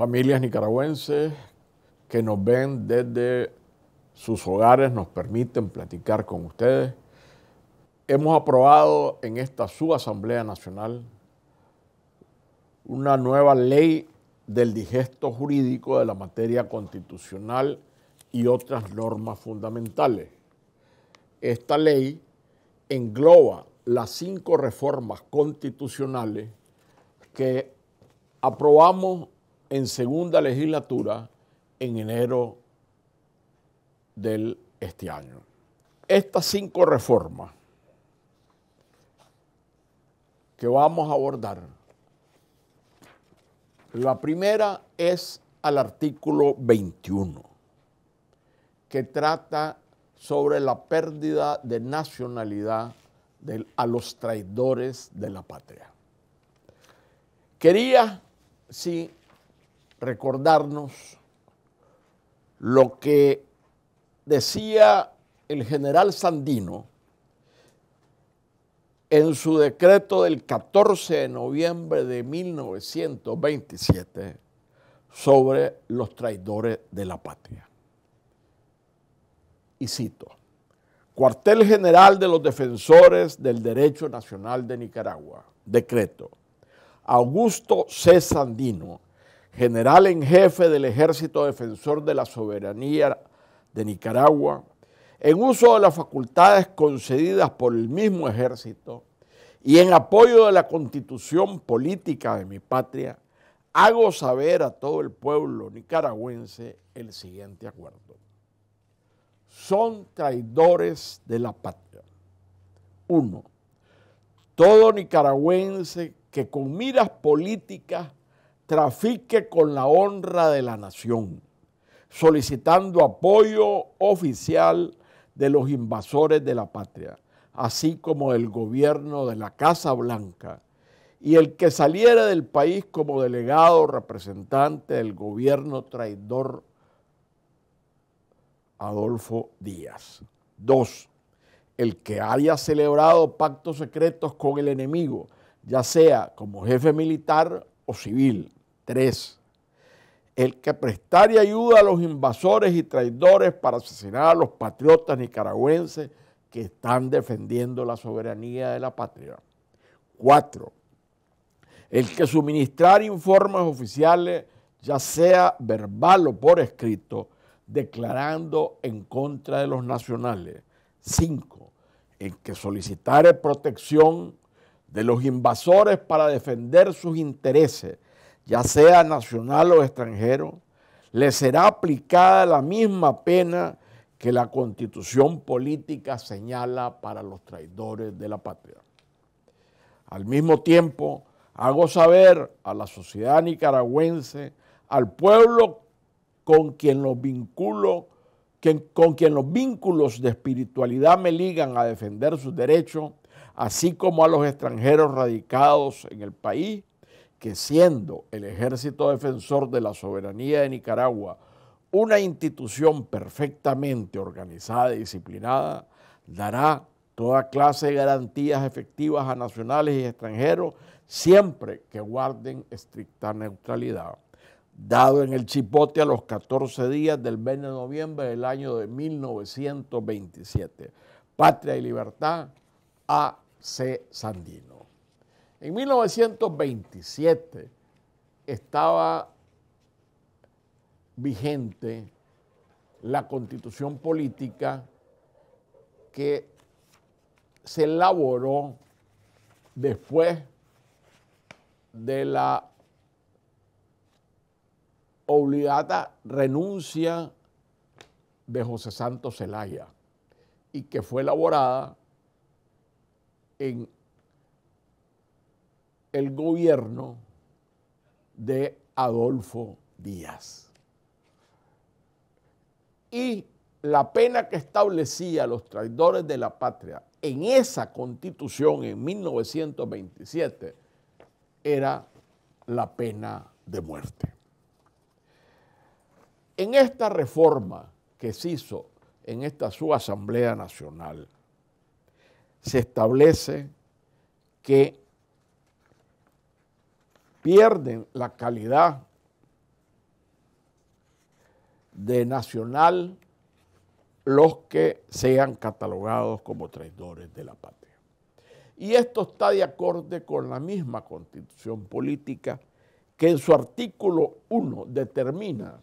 familias nicaragüenses que nos ven desde sus hogares, nos permiten platicar con ustedes. Hemos aprobado en esta subasamblea nacional una nueva ley del digesto jurídico de la materia constitucional y otras normas fundamentales. Esta ley engloba las cinco reformas constitucionales que aprobamos en segunda legislatura en enero del este año. Estas cinco reformas que vamos a abordar, la primera es al artículo 21, que trata sobre la pérdida de nacionalidad a los traidores de la patria. Quería, si recordarnos lo que decía el general Sandino en su decreto del 14 de noviembre de 1927 sobre los traidores de la patria. Y cito, cuartel general de los defensores del derecho nacional de Nicaragua, decreto, Augusto C. Sandino, general en jefe del ejército defensor de la soberanía de Nicaragua, en uso de las facultades concedidas por el mismo ejército y en apoyo de la constitución política de mi patria, hago saber a todo el pueblo nicaragüense el siguiente acuerdo. Son traidores de la patria. Uno, todo nicaragüense que con miras políticas trafique con la honra de la nación, solicitando apoyo oficial de los invasores de la patria, así como el gobierno de la Casa Blanca y el que saliera del país como delegado representante del gobierno traidor Adolfo Díaz. Dos, el que haya celebrado pactos secretos con el enemigo, ya sea como jefe militar o civil, 3. El que prestar ayuda a los invasores y traidores para asesinar a los patriotas nicaragüenses que están defendiendo la soberanía de la patria. 4. El que suministrar informes oficiales, ya sea verbal o por escrito, declarando en contra de los nacionales. 5. El que solicitar protección de los invasores para defender sus intereses ya sea nacional o extranjero, le será aplicada la misma pena que la constitución política señala para los traidores de la patria. Al mismo tiempo, hago saber a la sociedad nicaragüense, al pueblo con quien los vinculo, con quien los vínculos de espiritualidad me ligan a defender sus derechos, así como a los extranjeros radicados en el país, que siendo el Ejército Defensor de la Soberanía de Nicaragua una institución perfectamente organizada y disciplinada, dará toda clase de garantías efectivas a nacionales y extranjeros siempre que guarden estricta neutralidad. Dado en el Chipote a los 14 días del mes de noviembre del año de 1927. Patria y Libertad, a C. Sandino. En 1927 estaba vigente la constitución política que se elaboró después de la obligada renuncia de José Santos Zelaya y que fue elaborada en el gobierno de Adolfo Díaz. Y la pena que establecía los traidores de la patria en esa constitución en 1927 era la pena de muerte. En esta reforma que se hizo en esta su Asamblea Nacional, se establece que pierden la calidad de nacional los que sean catalogados como traidores de la patria. Y esto está de acorde con la misma constitución política que en su artículo 1 determina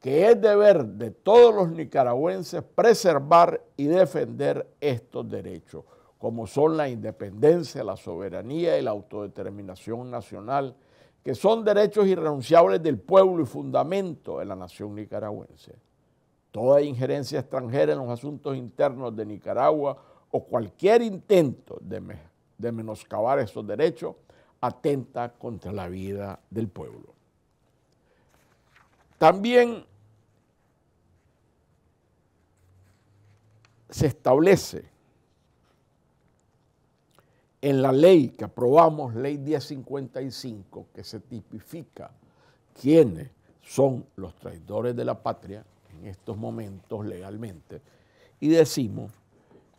que es deber de todos los nicaragüenses preservar y defender estos derechos como son la independencia, la soberanía y la autodeterminación nacional, que son derechos irrenunciables del pueblo y fundamento de la nación nicaragüense. Toda injerencia extranjera en los asuntos internos de Nicaragua o cualquier intento de, menoscabar esos derechos atenta contra la vida del pueblo. También se establece en la ley que aprobamos, ley 1055, que se tipifica quiénes son los traidores de la patria en estos momentos legalmente, y decimos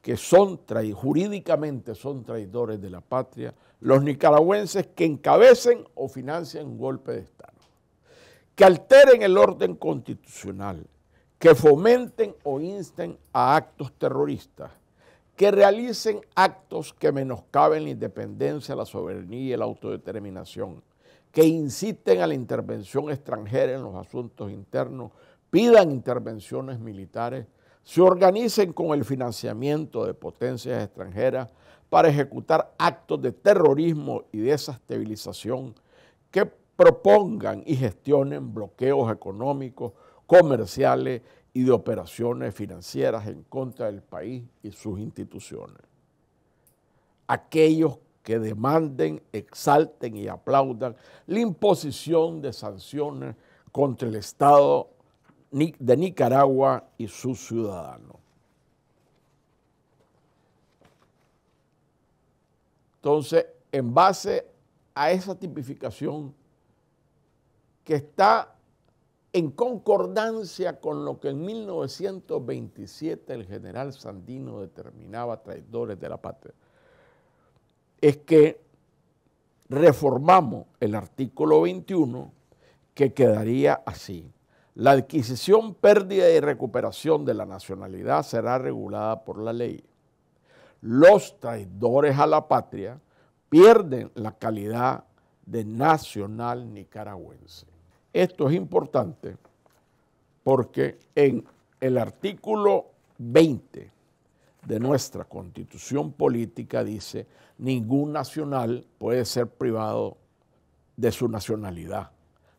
que son jurídicamente son traidores de la patria los nicaragüenses que encabecen o financian un golpe de Estado, que alteren el orden constitucional, que fomenten o insten a actos terroristas, que realicen actos que menoscaben la independencia, la soberanía y la autodeterminación, que inciten a la intervención extranjera en los asuntos internos, pidan intervenciones militares, se organicen con el financiamiento de potencias extranjeras para ejecutar actos de terrorismo y desestabilización, que propongan y gestionen bloqueos económicos, comerciales y de operaciones financieras en contra del país y sus instituciones. Aquellos que demanden, exalten y aplaudan la imposición de sanciones contra el Estado de Nicaragua y sus ciudadanos. Entonces, en base a esa tipificación que está en concordancia con lo que en 1927 el general Sandino determinaba traidores de la patria, es que reformamos el artículo 21 que quedaría así. La adquisición, pérdida y recuperación de la nacionalidad será regulada por la ley. Los traidores a la patria pierden la calidad de nacional nicaragüense. Esto es importante porque en el artículo 20 de nuestra constitución política dice, ningún nacional puede ser privado de su nacionalidad.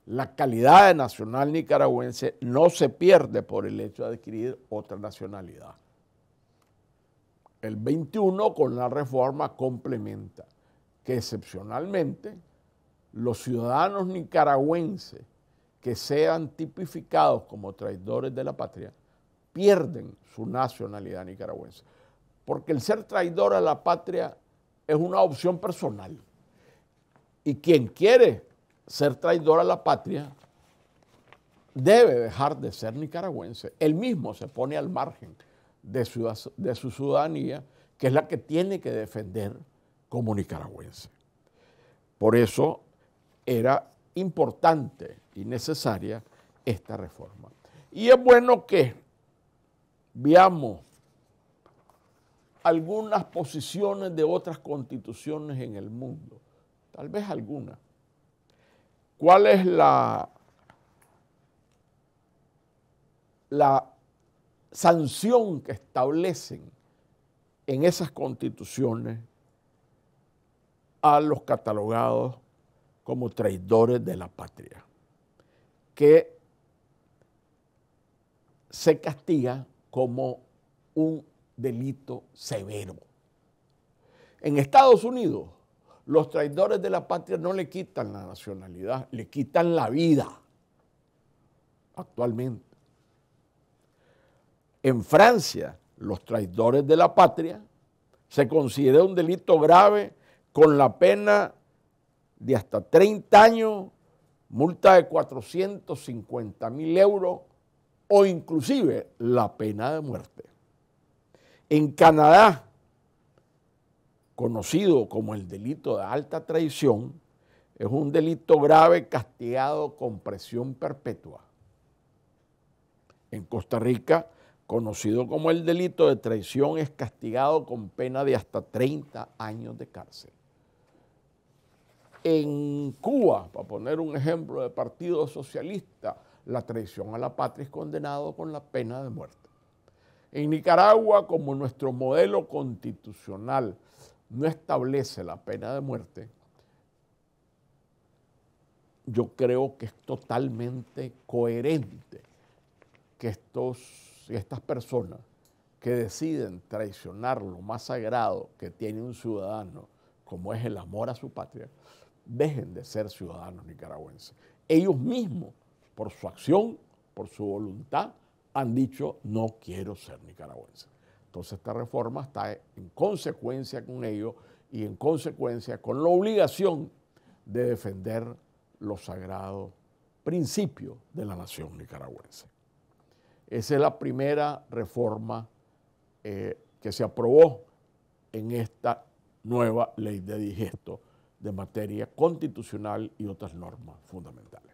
La calidad de nacional nicaragüense no se pierde por el hecho de adquirir otra nacionalidad. El 21 con la reforma complementa que excepcionalmente los ciudadanos nicaragüenses que sean tipificados como traidores de la patria pierden su nacionalidad nicaragüense. Porque el ser traidor a la patria es una opción personal. Y quien quiere ser traidor a la patria debe dejar de ser nicaragüense. Él mismo se pone al margen de su, de su ciudadanía, que es la que tiene que defender como nicaragüense. Por eso era importante y necesaria esta reforma. Y es bueno que veamos algunas posiciones de otras constituciones en el mundo, tal vez algunas. ¿Cuál es la, la sanción que establecen en esas constituciones a los catalogados como traidores de la patria, que se castiga como un delito severo. En Estados Unidos, los traidores de la patria no le quitan la nacionalidad, le quitan la vida actualmente. En Francia, los traidores de la patria se considera un delito grave con la pena de hasta 30 años, multa de 450 mil euros o inclusive la pena de muerte. En Canadá, conocido como el delito de alta traición, es un delito grave castigado con presión perpetua. En Costa Rica, conocido como el delito de traición, es castigado con pena de hasta 30 años de cárcel. En Cuba, para poner un ejemplo de Partido Socialista, la traición a la patria es condenado con la pena de muerte. En Nicaragua, como nuestro modelo constitucional no establece la pena de muerte, yo creo que es totalmente coherente que estos, estas personas que deciden traicionar lo más sagrado que tiene un ciudadano, como es el amor a su patria, dejen de ser ciudadanos nicaragüenses. Ellos mismos, por su acción, por su voluntad, han dicho no quiero ser nicaragüense. Entonces esta reforma está en consecuencia con ello y en consecuencia con la obligación de defender los sagrados principios de la nación nicaragüense. Esa es la primera reforma eh, que se aprobó en esta nueva ley de digesto de materia constitucional y otras normas fundamentales.